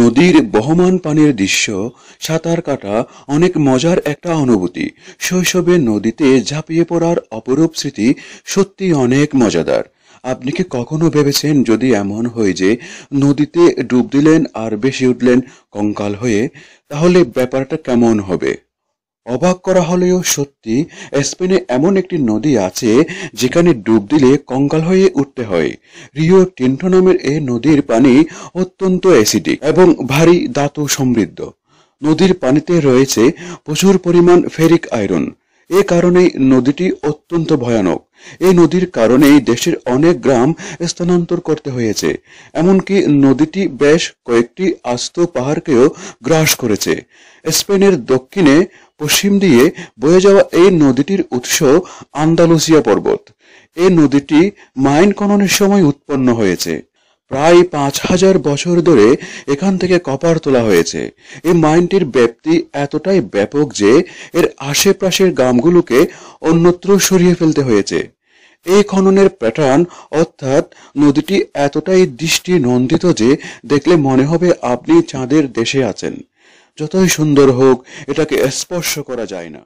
নদীর বহমান পানির দৃশ্য সাঁতার কাটা অনেক মজার একটা অনুভূতি শৈশবে নদীতে ঝাঁপিয়ে পড়ার অপরূপ স্মৃতি সত্যি অনেক মজাদার আপনি কি কখনো ভেবেছেন যদি এমন হয় যে নদীতে ডুব দিলেন আর বেশি উঠলেন কঙ্কাল হয়ে তাহলে ব্যাপারটা কেমন হবে অবাক করা হলেও সত্যি স্পেনে এমন একটি নদী আছে যেখানে ডুব দিলে কঙ্কাল হয়ে উঠতে হয় রিও টিন্টো নামের এই নদীর পানি অত্যন্ত অ্যাসিডিক এবং ভারী ধাতু সমৃদ্ধ নদীর পানিতে রয়েছে প্রচুর পরিমাণ ফেরিক আয়রন এ কারণেই নদীটি অত্যন্ত ভয়ানক এই নদীর কারণেই দেশের অনেক গ্রাম স্থানান্তর করতে হয়েছে এমনকি নদীটি বেশ কয়েকটি আস্ত পাহাড়কেও গ্রাস করেছে স্পেনের দক্ষিণে পশ্চিম দিয়ে বয়ে যাওয়া এই নদীটির উৎস আন্দালুসিয়া পর্বত এই নদীটি মাইন খননের সময় উৎপন্ন হয়েছে প্রায় পাঁচ হাজার বছর ধরে এখান থেকে কপার তোলা হয়েছে এই মাইনটির ব্যাপ্তি এতটাই ব্যাপক যে এর আশেপাশের গ্রামগুলোকে অন্যত্র সরিয়ে ফেলতে হয়েছে এই খননের প্যাটার্ন অর্থাৎ নদীটি এতটাই দৃষ্টি নন্দিত যে দেখলে মনে হবে আপনি চাঁদের দেশে আছেন যতই সুন্দর হোক এটাকে স্পর্শ করা যায় না